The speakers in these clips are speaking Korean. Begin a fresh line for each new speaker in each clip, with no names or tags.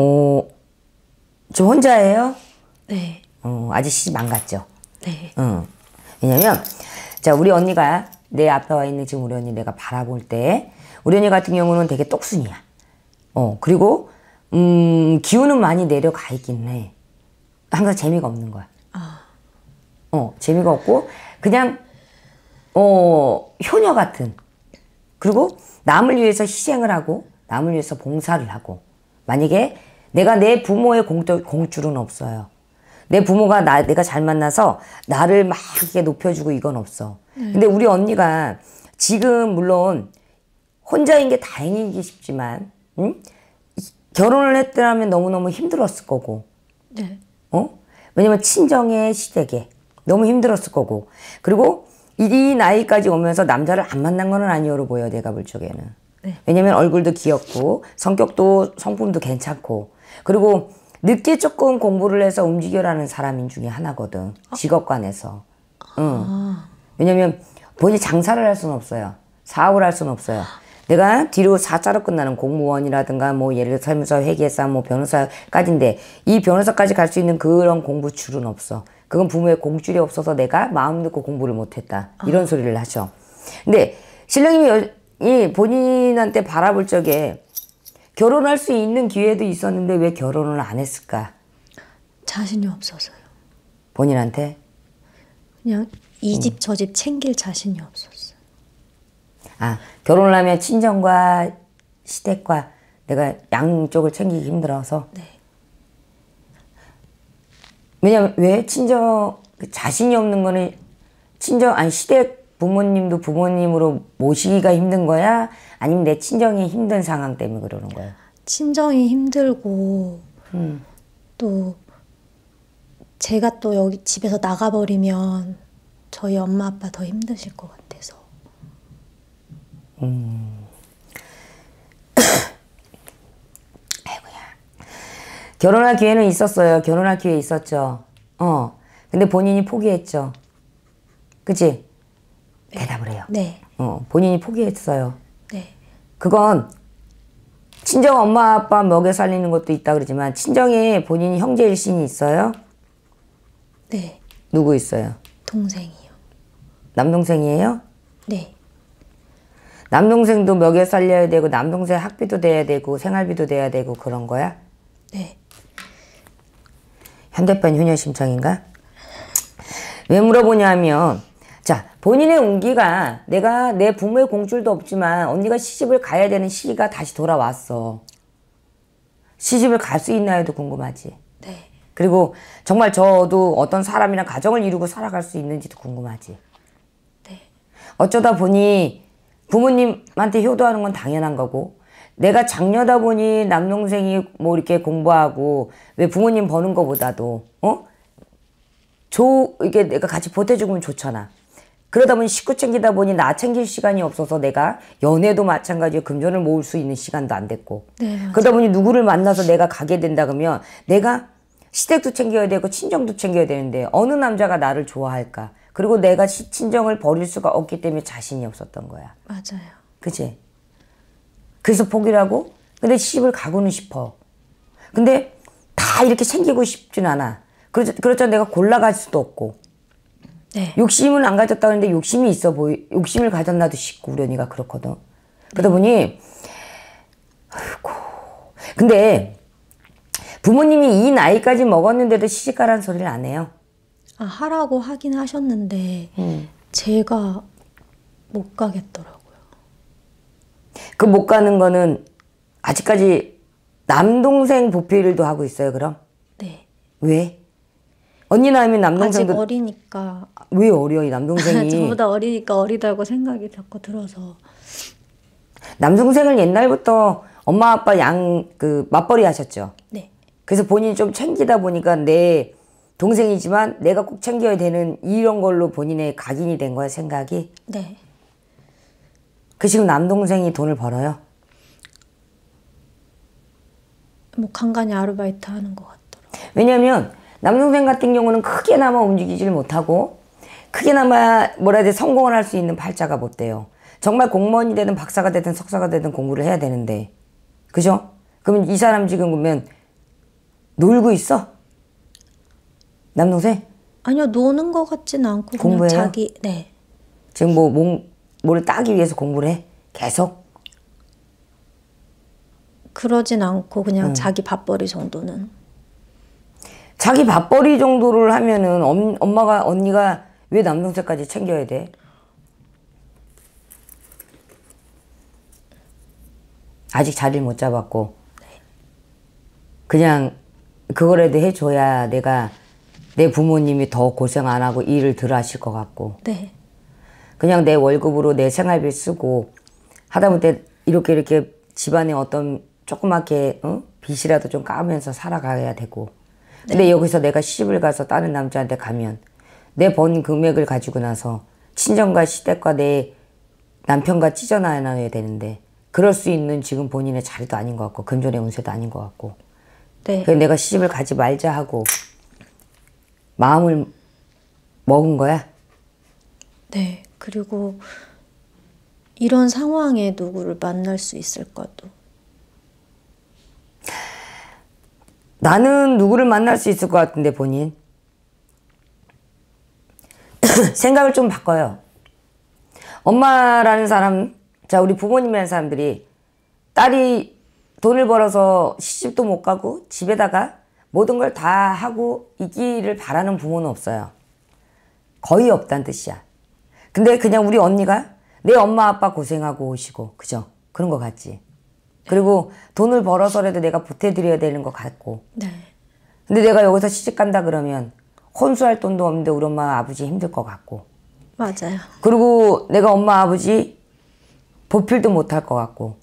어, 저 혼자예요? 네. 어, 아저씨 망갔죠? 네. 응. 어. 왜냐면, 자, 우리 언니가 내 앞에 와 있는 지금 우리 언니 내가 바라볼 때, 우리 언니 같은 경우는 되게 똑순이야. 어, 그리고, 음, 기운은 많이 내려가 있긴 해. 항상 재미가 없는 거야. 아. 어, 재미가 없고, 그냥, 어, 효녀 같은. 그리고 남을 위해서 희생을 하고, 남을 위해서 봉사를 하고, 만약에 내가 내 부모의 공도, 공줄은 없어요. 내 부모가 나, 내가 잘 만나서 나를 막 이렇게 높여주고 이건 없어. 네. 근데 우리 언니가 지금 물론 혼자인 게 다행이기 싶지만, 응? 결혼을 했더라면 너무너무 힘들었을 거고. 네. 어? 왜냐면 친정의 시댁에 너무 힘들었을 거고. 그리고 이, 나이까지 오면서 남자를 안 만난 거 아니오로 보여, 내가 볼 적에는. 네. 왜냐면 얼굴도 귀엽고, 성격도, 성품도 괜찮고, 그리고 늦게 조금 공부를 해서 움직여라는 사람인 중에 하나거든. 아. 직업관에서. 응. 아. 왜냐면 본인이 장사를 할 수는 없어요. 사업을 할 수는 없어요. 내가 뒤로 사자로 끝나는 공무원이라든가 뭐 예를 들어 설무사, 회계사, 뭐 변호사까지인데 이 변호사까지 갈 수 있는 그런 공부 줄은 없어. 그건 부모의 공줄이 없어서 내가 마음 놓고 공부를 못했다. 이런 어. 소리를 하죠. 근데 신랑님이 본인한테 바라볼 적에 결혼할 수 있는 기회도 있었는데 왜 결혼을 안 했을까? 자신이 없어서요. 본인한테? 그냥 이 집 저집 음. 챙길 자신이 없었어요. 아 결혼을 하면 친정과 시댁과 내가 양쪽을 챙기기 힘들어서. 네. 왜냐면 왜 친정 자신이 없는 거는 친정 아니 시댁 부모님도 부모님으로 모시기가 힘든 거야? 아니면 내 친정이 힘든 상황 때문에 그러는 거야? 친정이 힘들고 음. 또 제가 또 여기 집에서 나가버리면 저희 엄마 아빠 더 힘드실 것 같아서. 음. 아이고야. 결혼할 기회는 있었어요. 결혼할 기회 있었죠. 어. 근데 본인이 포기했죠. 그치? 대답을 해요. 네. 어, 본인이 포기했어요. 네. 그건 친정 엄마 아빠 먹여 살리는 것도 있다 그러지만 친정에 본인이 형제 일신이 있어요? 네. 누구 있어요? 동생이요. 남동생이에요? 네. 남동생도 먹여 살려야 되고 남동생 학비도 돼야 되고 생활비도 돼야 되고 그런 거야? 네. 현대판 효녀 심청인가? 왜 물어보냐면 자, 본인의 운기가 내가 내 부모의 공줄도 없지만 언니가 시집을 가야 되는 시기가 다시 돌아왔어. 시집을 갈 수 있나요도 궁금하지. 네. 그리고 정말 저도 어떤 사람이나 가정을 이루고 살아갈 수 있는지도 궁금하지. 네. 어쩌다 보니 부모님한테 효도하는 건 당연한 거고 내가 장녀다 보니 남동생이 뭐 이렇게 공부하고 왜 부모님 버는 거보다도 어? 조 이게 내가 같이 보태주면 좋잖아. 그러다 보니 식구 챙기다 보니 나 챙길 시간이 없어서 내가 연애도 마찬가지로 금전을 모을 수 있는 시간도 안 됐고 네, 그러다 보니 누구를 만나서 내가 가게 된다 그러면 내가 시댁도 챙겨야 되고 친정도 챙겨야 되는데 어느 남자가 나를 좋아할까 그리고 내가 시, 친정을 버릴 수가 없기 때문에 자신이 없었던 거야 맞아요 그지 그래서 포기라고 근데 시집을 가고는 싶어 근데 다 이렇게 챙기고 싶진 않아 그렇, 그렇잖아 내가 골라갈 수도 없고 네. 욕심은 안 가졌다 그랬는데 욕심이 있어 보이 욕심을 가졌나도 싶고 우련니가 그렇거든. 그러다 네. 보니 아이고. 근데 부모님이 이 나이까지 먹었는데도 시집가라는 소리를 안 해요. 아, 하라고 하긴 하셨는데 음. 제가 못 가겠더라고요. 그 못 가는 거는 아직까지 남동생 보필도 하고 있어요, 그럼? 네. 왜? 언니 나이면 남동생도 아직 어리니까 왜 어려 이 남동생이 저보다 어리니까 어리다고 생각이 자꾸 들어서 남동생을 옛날부터 엄마 아빠 양 그 맞벌이 하셨죠. 네. 그래서 본인이 좀 챙기다 보니까 내 동생이지만 내가 꼭 챙겨야 되는 이런 걸로 본인의 각인이 된 거야 생각이. 네. 그 지금 남동생이 돈을 벌어요. 뭐 간간히 아르바이트 하는 것 같더라고. 왜냐면 남동생 같은 경우는 크게나마 움직이질 못하고 크게나마 뭐라 해야 돼 성공을 할 수 있는 팔자가 못 돼요. 정말 공무원이 되든 박사가 되든 석사가 되든 공부를 해야 되는데 그죠? 그러면 이 사람 지금 보면 놀고 있어? 남동생? 아니요 노는 것 같진 않고 공부해요? 자기 네 지금 뭐 몸, 뭐를 따기 위해서 공부를 해? 계속? 그러진 않고 그냥 응. 자기 밥벌이 정도는 자기 밥벌이 정도를 하면은 엄, 엄마가 언니가 왜 남동생까지 챙겨야 돼? 아직 자리를 못 잡았고 그냥 그거라도 해줘야 내가 내 부모님이 더 고생 안 하고 일을 덜 하실 것 같고 네. 그냥 내 월급으로 내 생활비 쓰고 하다못해 이렇게 이렇게 집안에 어떤 조그맣게 어? 빚이라도 좀 까면서 살아가야 되고 네. 근데 여기서 내가 시집을 가서 다른 남자한테 가면 내 번 금액을 가지고 나서 친정과 시댁과 내 남편과 찢어나야 되는데 그럴 수 있는 지금 본인의 자리도 아닌 것 같고 금전의 운세도 아닌 것 같고 네. 그래서 내가 시집을 가지 말자 하고 마음을 먹은 거야? 네 그리고 이런 상황에 누구를 만날 수 있을까도 나는 누구를 만날 수 있을 것 같은데 본인 생각을 좀 바꿔요. 엄마라는 사람, 자 우리 부모님이라는 사람들이 딸이 돈을 벌어서 시집도 못 가고 집에다가 모든 걸 다 하고 이기를 바라는 부모는 없어요. 거의 없다 뜻이야. 근데 그냥 우리 언니가 내 엄마 아빠 고생하고 오시고 그죠? 그런 거 같지. 그리고 돈을 벌어서라도 내가 보태드려야 되는 것 같고. 네. 근데 내가 여기서 시집 간다 그러면 혼수할 돈도 없는데 우리 엄마 아버지 힘들 것 같고. 맞아요. 그리고 내가 엄마 아버지 보필도 못할 것 같고.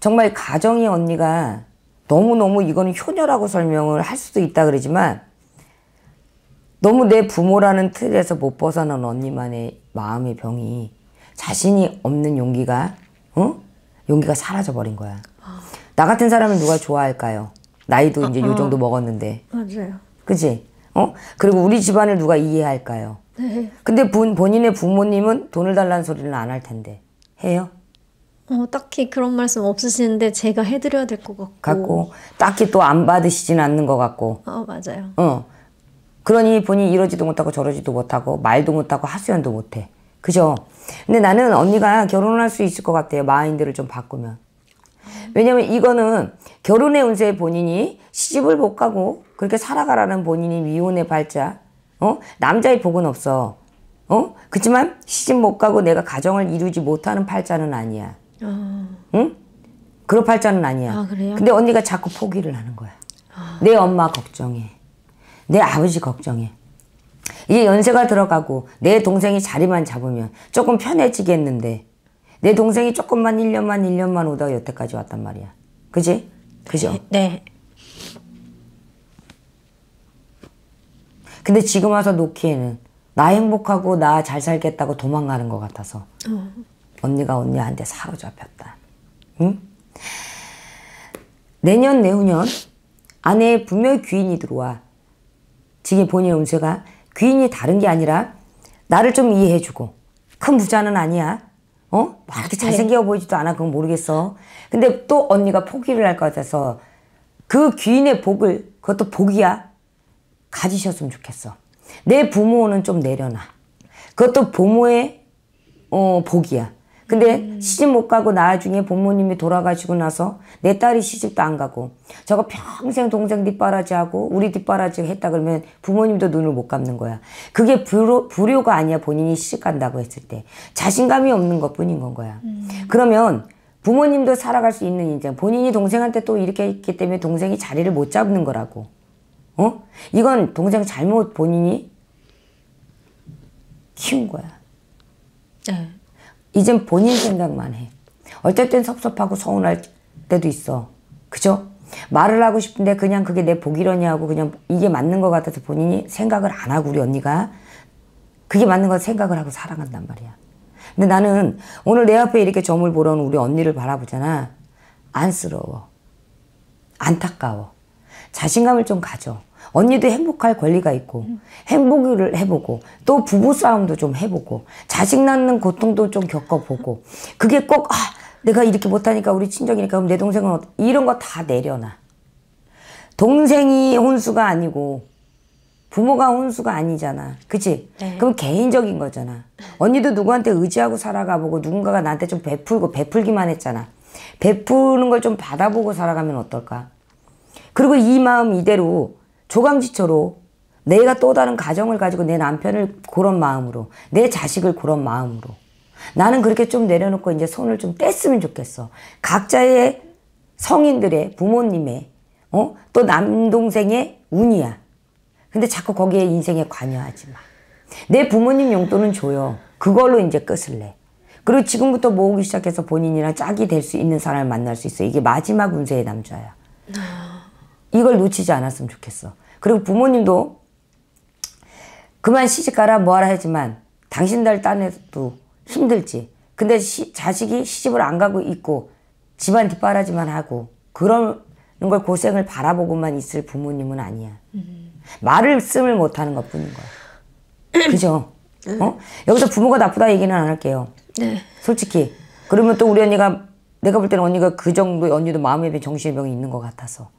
정말 가정이 언니가 너무너무 이거는 효녀라고 설명을 할 수도 있다 그러지만 너무 내 부모라는 틀에서 못 벗어난 언니만의 마음의 병이 자신이 없는 용기가 어? 용기가 사라져버린 거야. 나 같은 사람은 누가 좋아할까요? 나이도 이제 어, 요 어. 정도 먹었는데. 맞아요. 그지? 어? 그리고 우리 집안을 누가 이해할까요? 네. 근데 본, 본인의 부모님은 돈을 달라는 소리는안 할 텐데. 해요? 어, 딱히 그런 말씀 없으시는데 제가 해드려야 될 것 같고. 같고. 딱히 또 안 받으시진 않는 것 같고. 어, 맞아요. 어. 그러니 본인이 이러지도 못하고 저러지도 못하고 말도 못하고 하소연도 못해. 그죠? 근데 나는 언니가 결혼할 수 있을 것 같아요. 마인드를 좀 바꾸면. 왜냐면 이거는 결혼의 운세에 본인이 시집을 못 가고 그렇게 살아가라는 본인이 미혼의 발자. 어? 남자의 복은 없어. 어? 그렇지만 시집 못 가고 내가 가정을 이루지 못하는 팔자는 아니야. 어... 응? 그런 팔자는 아니야. 아, 근데 언니가 자꾸 포기를 하는 거야. 아... 내 엄마 걱정해. 내 아버지 걱정해. 이제 연세가 들어가고 내 동생이 자리만 잡으면 조금 편해지겠는데 내 동생이 조금만 1년만 1년만 오다가 여태까지 왔단 말이야. 그지? 그죠? 네. 네. 근데 지금 와서 놓기에는 나 행복하고 나 잘 살겠다고 도망가는 것 같아서 어. 언니가 언니한테 사로잡혔다. 응? 내년 내후년 아내의 분명히 귀인이 들어와. 지금 본인 운세가 귀인이 다른 게 아니라 나를 좀 이해해주고 큰 부자는 아니야. 어? 막 이렇게 네. 잘생겨 보이지도 않아. 그건 모르겠어. 근데 또 언니가 포기를 할 것 같아서 그 귀인의 복을, 그것도 복이야. 가지셨으면 좋겠어. 내 부모는 좀 내려놔. 그것도 부모의, 어, 복이야. 근데 음. 시집 못 가고 나중에 부모님이 돌아가시고 나서 내 딸이 시집도 안 가고 저거 평생 동생 뒷바라지하고 우리 뒷바라지 했다 그러면 부모님도 눈을 못 감는 거야. 그게 불효, 불효가 아니야 본인이 시집 간다고 했을 때. 자신감이 없는 것뿐인 건 거야. 음. 그러면 부모님도 살아갈 수 있는 인생 본인이 동생한테 또 이렇게 했기 때문에 동생이 자리를 못 잡는 거라고. 어? 이건 동생 잘못 본인이 키운 거야. 네. 이젠 본인 생각만 해. 어쨌든 섭섭하고 서운할 때도 있어. 그죠? 말을 하고 싶은데 그냥 그게 내복이러냐고 그냥 이게 맞는 것 같아서 본인이 생각을 안 하고 우리 언니가 그게 맞는 걸 생각을 하고 사랑한단 말이야. 근데 나는 오늘 내 앞에 이렇게 점을 보러는 우리 언니를 바라보잖아. 안쓰러워. 안타까워. 자신감을 좀 가져. 언니도 행복할 권리가 있고 음. 행복을 해보고 또 부부 싸움도 좀 해보고 자식 낳는 고통도 좀 겪어보고 그게 꼭 아, 내가 이렇게 못하니까 우리 친정이니까 그럼 내 동생은 어, 이런 거 다 내려놔. 동생이 혼수가 아니고 부모가 혼수가 아니잖아. 그치? 네. 그럼 개인적인 거잖아. 언니도 누구한테 의지하고 살아가보고 누군가가 나한테 좀 베풀고 베풀기만 했잖아. 베푸는 걸 좀 받아보고 살아가면 어떨까? 그리고 이 마음 이대로 조감지처로 내가 또 다른 가정을 가지고 내 남편을 그런 마음으로 내 자식을 그런 마음으로 나는 그렇게 좀 내려놓고 이제 손을 좀 뗐으면 좋겠어. 각자의 성인들의 부모님의 어? 또 남동생의 운이야. 근데 자꾸 거기에 인생에 관여하지 마. 내 부모님 용돈은 줘요. 그걸로 이제 끝을 내. 그리고 지금부터 모으기 시작해서 본인이랑 짝이 될 수 있는 사람을 만날 수 있어. 이게 마지막 운세의 남자야. 아. 이걸 놓치지 않았으면 좋겠어. 그리고 부모님도 그만 시집가라 뭐하라 하지만 당신들 딴에도 힘들지. 근데 시, 자식이 시집을 안 가고 있고 집안 뒷바라지만 하고 그런 걸 고생을 바라보고만 있을 부모님은 아니야. 음. 말을 쓰을 못하는 것뿐인 거야. 그죠? 네. 어? 여기서 부모가 나쁘다 얘기는 안 할게요. 네. 솔직히. 그러면 또 우리 언니가 내가 볼 때는 언니가 그 정도 언니도 마음의 병 정신병이 의 있는 것 같아서.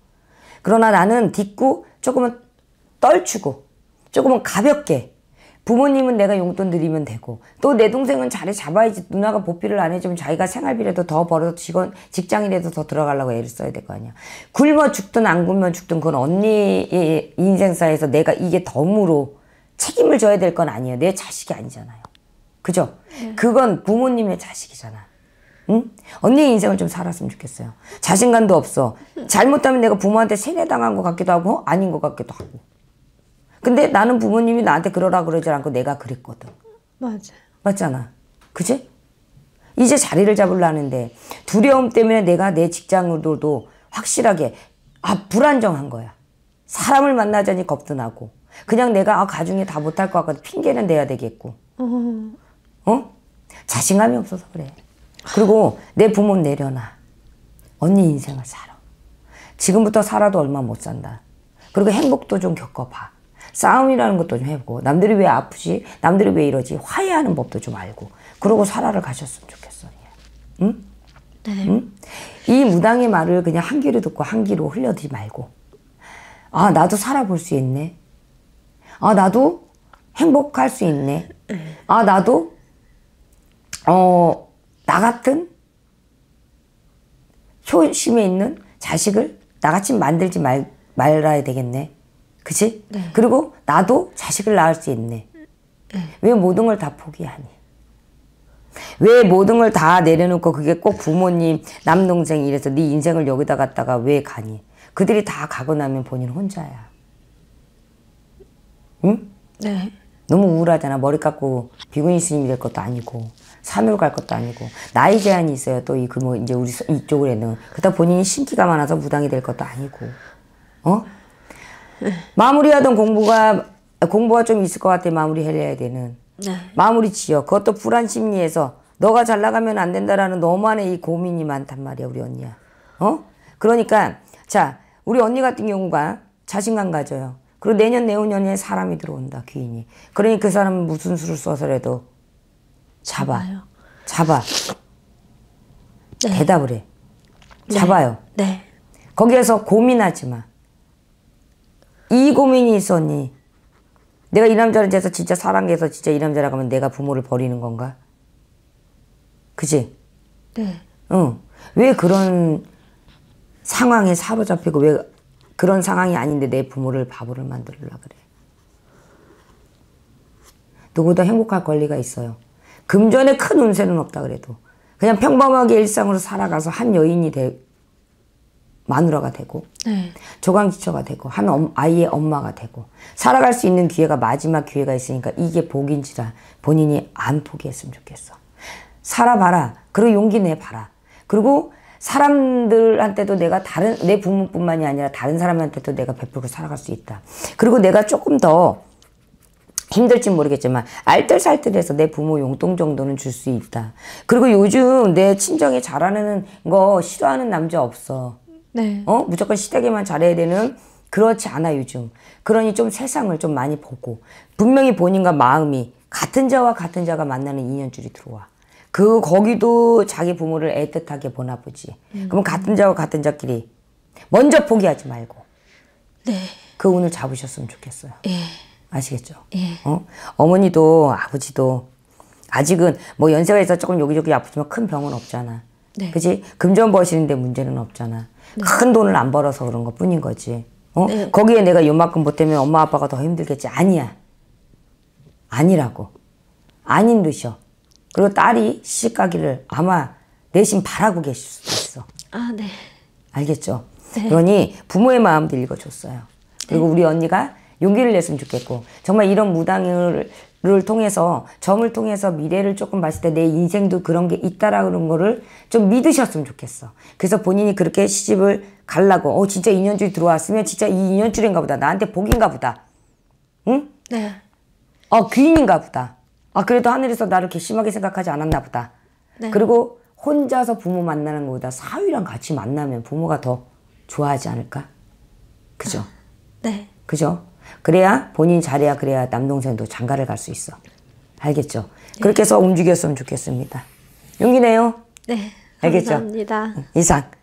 그러나 나는 딛고 조금은 떨치고 조금은 가볍게 부모님은 내가 용돈 드리면 되고 또 내 동생은 자리 잡아야지 누나가 보필을 안 해주면 자기가 생활비라도 더 벌어서 직원 직장이라도 더 들어가려고 애를 써야 될 거 아니야 굶어 죽든 안 굶어 죽든 그건 언니의 인생사에서 내가 이게 덤으로 책임을 져야 될 건 아니에요 내 자식이 아니잖아요 그죠 네. 그건 부모님의 자식이잖아 응? 언니의 인생을 좀 살았으면 좋겠어요. 자신감도 없어. 잘못하면 내가 부모한테 세뇌당한 것 같기도 하고 아닌 것 같기도 하고. 근데 나는 부모님이 나한테 그러라 그러지 않고 내가 그랬거든. 맞아. 맞잖아. 그지? 이제 자리를 잡으려는데 두려움 때문에 내가 내 직장으로도 확실하게 아 불안정한 거야. 사람을 만나자니 겁도 나고 그냥 내가 아 가중에 다 못할 것 같고 핑계는 내야 되겠고 어. 어 자신감이 없어서 그래. 그리고 내 부모 내려놔. 언니 인생을 살아. 지금부터 살아도 얼마 못 산다. 그리고 행복도 좀 겪어봐. 싸움이라는 것도 좀 해보고 남들이 왜 아프지? 남들이 왜 이러지? 화해하는 법도 좀 알고 그러고 살아를 가셨으면 좋겠어. 응? 네. 응? 이 무당의 말을 그냥 한 귀로 듣고 한 귀로 흘려지 말고 아 나도 살아볼 수 있네. 아 나도 행복할 수 있네. 아 나도 어나 같은 초심에 있는 자식을 나같이 만들지 말, 말아야 되겠네. 그치? 네. 그리고 나도 자식을 낳을 수 있네. 네. 왜 모든 걸 다 포기하니? 왜 모든 걸 다 내려놓고 그게 꼭 부모님, 남동생 이래서 네 인생을 여기다 갖다가 왜 가니? 그들이 다 가고 나면 본인 혼자야. 응? 네. 너무 우울하잖아. 머리 깎고 비구니 스님이 될 것도 아니고. 산으로 갈 것도 아니고 나이 제한이 있어요. 또 이 그 뭐 이제 우리 이쪽으로는 그다 본인이 신기가 많아서 무당이 될 것도 아니고 어 마무리하던 공부가 공부가 좀 있을 것 같아 마무리해야 되는 네. 마무리 지어 그것도 불안 심리에서 너가 잘 나가면 안 된다라는 너만의 이 고민이 많단 말이야 우리 언니야 어 그러니까 자 우리 언니 같은 경우가 자신감 가져요 그리고 내년 내후년에 사람이 들어온다 귀인이 그러니 그 사람은 무슨 수를 써서라도 잡아. 잡아요. 잡아. 네. 대답을 해. 네. 잡아요. 네. 네. 거기에서 고민하지 마. 이 고민이 있었니? 내가 이 남자를 대해서 진짜 사랑해서 진짜 이 남자라고 하면 내가 부모를 버리는 건가? 그지? 네. 응. 왜 그런 상황에 사로잡히고 왜 그런 상황이 아닌데 내 부모를 바보를 만들려 그래? 누구도 행복할 권리가 있어요. 금전에 큰 운세는 없다 그래도 그냥 평범하게 일상으로 살아가서 한 여인이 되 마누라가 되고 네. 조강지처가 되고 한 엄, 아이의 엄마가 되고 살아갈 수 있는 기회가 마지막 기회가 있으니까 이게 복인지라 본인이 안 포기했으면 좋겠어. 살아봐라. 그리고 용기 내봐라. 그리고 사람들한테도 내가 다른 내 부모뿐만이 아니라 다른 사람한테도 내가 베풀고 살아갈 수 있다. 그리고 내가 조금 더 힘들지 모르겠지만 알뜰살뜰해서 내 부모 용돈 정도는 줄 수 있다. 그리고 요즘 내 친정에 잘하는 거 싫어하는 남자 없어. 네. 어? 무조건 시댁에만 잘해야 되는 그렇지 않아 요즘. 그러니 좀 세상을 좀 많이 보고 분명히 본인과 마음이 같은 자와 같은 자가 만나는 인연줄이 들어와. 그 거기도 자기 부모를 애틋하게 보나 보지. 음. 그럼 같은 자와 같은 자끼리 먼저 포기하지 말고. 네. 그 운을 잡으셨으면 좋겠어요. 예. 아시겠죠? 예. 어? 어머니도 아버지도 아직은 뭐 연세가 있어 조금 여기저기 아프지만 큰 병은 없잖아. 네. 그지? 금전 버시는데 문제는 없잖아. 네. 큰 돈을 안 벌어서 그런 것 뿐인 거지. 어? 네. 거기에 내가 요만큼 못 되면 엄마 아빠가 더 힘들겠지. 아니야. 아니라고. 아닌 듯이요. 그리고 딸이 시집 가기를 아마 내심 바라고 계실 수도 있어. 아, 네. 알겠죠? 네. 그러니 부모의 마음도 읽어줬어요. 그리고 네. 우리 언니가 용기를 냈으면 좋겠고 정말 이런 무당을 통해서 점을 통해서 미래를 조금 봤을 때 내 인생도 그런 게 있다라는 거를 좀 믿으셨으면 좋겠어. 그래서 본인이 그렇게 시집을 갈라고 어 진짜 인연줄이 들어왔으면 진짜 이 인연줄인가 보다. 나한테 복인가 보다. 응? 네. 어 귀인인가 보다. 아 그래도 하늘에서 나를 괘씸하게 생각하지 않았나 보다. 네. 그리고 혼자서 부모 만나는 것보다 사위랑 같이 만나면 부모가 더 좋아하지 않을까? 그죠? 네. 그죠? 그래야 본인 잘해야 그래야 남동생도 장가를 갈 수 있어. 알겠죠? 네. 그렇게 해서 움직였으면 좋겠습니다. 용기내요. 네.
알겠죠? 감사합니다.
이상.